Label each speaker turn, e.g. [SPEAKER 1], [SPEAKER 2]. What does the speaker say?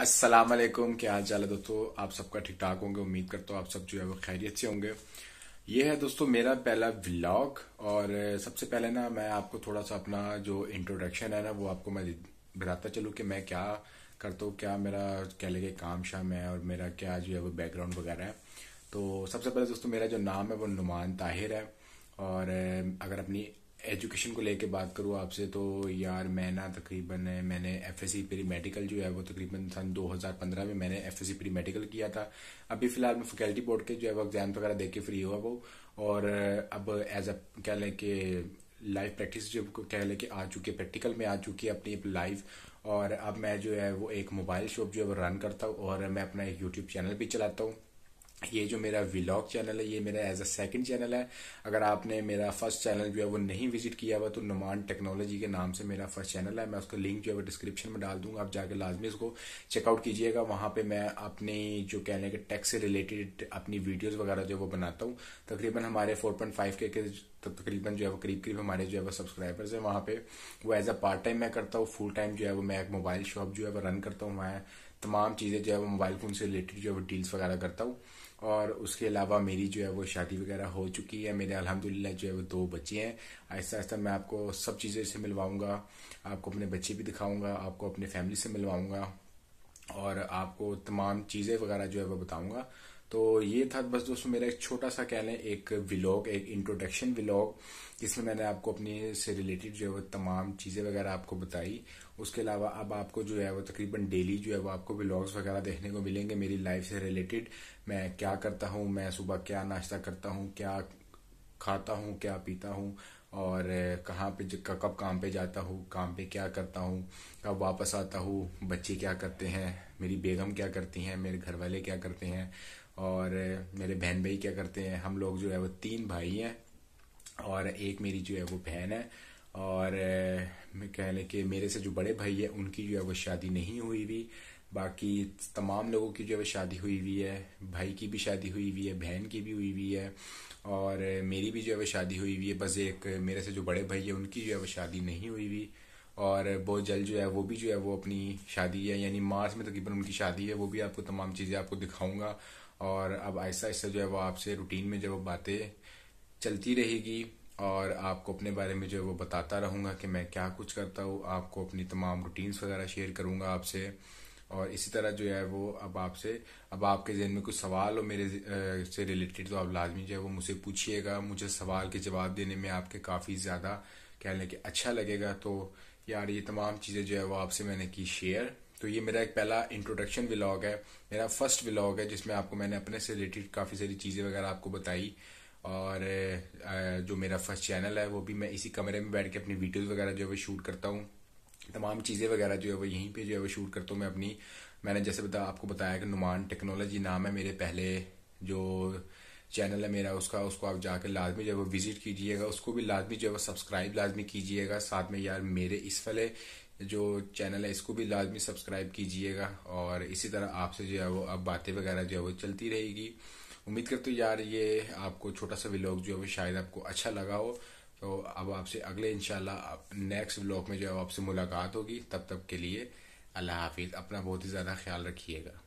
[SPEAKER 1] अस्सलाम वालेकुम क्या हाल चाल है दोस्तों आप सबका ठीक ठाक होंगे उम्मीद करता हूँ आप सब जो है वो खैरियत से होंगे ये है दोस्तों मेरा पहला व्लॉग और सबसे पहले ना मैं आपको थोड़ा सा अपना जो इंट्रोडक्शन है ना वो आपको मैं बताता चलूँ कि मैं क्या करता हूँ क्या मेरा कह लगे काम शाम है और मेरा क्या जो है वो बैकग्राउंड वगैरह है तो सबसे पहले दोस्तों मेरा जो नाम है वो नुमान ताहिर है और अगर अपनी एजुकेशन को लेके बात करूँ आपसे तो यार मैं ना तकरीबन मैंने F S C pre medical जो है वो तकरीबन सन 2015 में मैंने F S C pre medical किया था अभी फ़िलहाल मैं फैकल्टी बोर्ड के जो है वो एग्ज़ाम वगैरह देके के फ्री हुआ वो और अब एज अ कह लें कि लाइव प्रैक्टिस जो कह लें कि आ चुकी है प्रैक्टिकल में आ चुकी है अपनी लाइव और अब मैं जो है वो एक मोबाइल शॉप जो है वो रन करता हूँ और मैं अपना एक यूट्यूब चैनल भी चलाता हूँ ये जो मेरा व्लॉग चैनल है ये मेरा एज अ सेकंड चैनल है अगर आपने मेरा फर्स्ट चैनल जो है वो नहीं विजिट किया हुआ तो नुमान टेक्नोलॉजी के नाम से मेरा फर्स्ट चैनल है मैं उसका लिंक जो है वो डिस्क्रिप्शन में डाल दूंगा आप जाकर लाजमी उसको चेकआउट कीजिएगा वहां पे मैं अपने जो कहने के टैक्स से रिलेटेड अपनी वीडियोज वगैरह जो वो बनाता हूँ तकरीबन हमारे फोर पॉइंट फाइव के, के तो तकरीबन जो है वो करीब करीब हमारे जो है वो सब्सक्राइबर्स हैं वहाँ पे वो एज अ पार्ट टाइम मैं करता हूँ फुल टाइम जो है वो मैं एक मोबाइल शॉप जो है वो रन करता हूँ वहाँ तमाम चीज़ें जो है वो मोबाइल फ़ोन से रिलेटेड जो है वो डील्स वगैरह करता हूँ और उसके अलावा मेरी जो है वो शादी वगैरह हो चुकी है मेरे अलहमदिल्ला जो है वो दो बच्चे हैं आहिस्ता आहिस्ता मैं आपको सब चीज़ें से मिलवाऊंगा आपको अपने बच्चे भी दिखाऊंगा आपको अपने फैमिली से मिलवाऊंगा और आपको तमाम चीज़ें वगैरह जो है वो बताऊंगा तो ये था बस दोस्तों मेरा एक छोटा सा कह लें एक विलॉग एक इंट्रोडक्शन व्लॉग जिसमें मैंने आपको अपने से रिलेटेड जो है वो तमाम चीज़ें वगैरह आपको बताई उसके अलावा अब आपको जो है वो तकरीबन डेली जो है वो आपको व्लॉग्स वगैरह देखने को मिलेंगे मेरी लाइफ से रिलेटेड मैं क्या करता हूँ मैं सुबह क्या नाश्ता करता हूँ क्या खाता हूँ क्या पीता हूँ और कहाँ पे कब काम पे जाता हूँ काम पे क्या करता हूँ कब वापस आता हूँ बच्चे क्या करते हैं मेरी बेगम क्या करती हैं मेरे घर वाले क्या करते हैं और मेरे बहन भाई क्या करते हैं हम लोग जो है वो तीन भाई हैं और एक मेरी जो है वो बहन है और कह लें कि मेरे से जो बड़े भाई है उनकी जो है वो शादी नहीं हुई हुई बाकी तमाम लोगों की जो है शादी हुई हुई है भाई की भी शादी हुई हुई है बहन की भी हुई हुई है और मेरी भी जो है वो शादी हुई हुई है बस एक मेरे से जो बड़े भाई है उनकी जो है वो शादी नहीं हुई हुई और बहुत जल्द जो है वो भी जो है वो अपनी शादी है यानी मार्च में तकरीबन उनकी शादी है वो भी आपको तमाम चीज़ें आपको दिखाऊंगा और अब ऐसा ऐसा जो है वो आपसे रूटीन में जो बातें चलती रहेगी और आपको अपने बारे में जो है वो बताता रहूँगा कि मैं क्या कुछ करता हूँ आपको अपनी तमाम रूटीन्स वगैरह शेयर करूँगा आपसे और इसी तरह जो है वो अब आपसे अब आपके जहन में कुछ सवाल हो मेरे से रिलेटेड तो आप लाजमी जो है वो मुझसे पूछिएगा मुझे सवाल के जवाब देने में आपके काफ़ी ज़्यादा कह लें कि अच्छा लगेगा तो यार ये तमाम चीज़ें जो है वो आपसे मैंने की शेयर तो ये मेरा एक पहला इंट्रोडक्शन व्लॉग है मेरा फर्स्ट व्लॉग है जिसमें आपको मैंने अपने से रिलेटेड काफ़ी सारी चीज़ें वगैरह आपको बताई और जो मेरा फर्स्ट चैनल है वो भी मैं इसी कमरे में बैठ के अपनी वीडियोज वगैरह जो है वो शूट करता हूँ तमाम चीज़ें वगैरह जो है वो यहीं पे जो है वो शूट करता हूँ मैं अपनी मैंने जैसे बता आपको बताया कि नुमान टेक्नोलॉजी नाम है मेरे पहले जो चैनल है मेरा उसका उसको आप जाकर लाजमी जो है विज़िट कीजिएगा उसको भी लाजमी जो है सब्सक्राइब लाजमी कीजिएगा साथ में यार मेरे इस वाले जो चैनल है इसको भी लाजमी सब्सक्राइब कीजिएगा और इसी तरह आपसे जो है वो अब बातें वगैरह जो है वो चलती रहेगी उम्मीद करते हो यार ये आपको छोटा सा व्लॉग जो है वो शायद आपको अच्छा लगा हो तो अब आपसे अगले इंशाल्लाह नेक्स्ट व्लॉग में जो है आपसे मुलाकात होगी तब तक के लिए अल्लाह हाफिज़ अपना बहुत ही ज़्यादा ख्याल रखिएगा